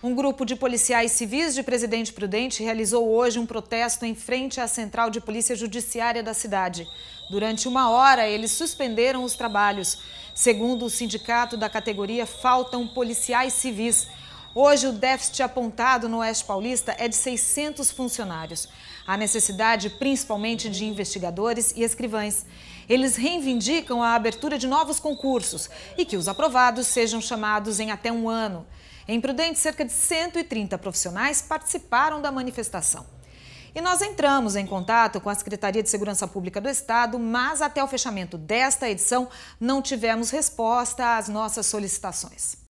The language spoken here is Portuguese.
Um grupo de policiais civis de Presidente Prudente realizou hoje um protesto em frente à central de polícia judiciária da cidade. Durante uma hora, eles suspenderam os trabalhos. Segundo o sindicato da categoria, faltam policiais civis. Hoje, o déficit apontado no Oeste Paulista é de 600 funcionários. Há necessidade principalmente de investigadores e escrivães. Eles reivindicam a abertura de novos concursos e que os aprovados sejam chamados em até um ano. Em Prudente, cerca de 130 profissionais participaram da manifestação. E nós entramos em contato com a Secretaria de Segurança Pública do Estado, mas até o fechamento desta edição não tivemos resposta às nossas solicitações.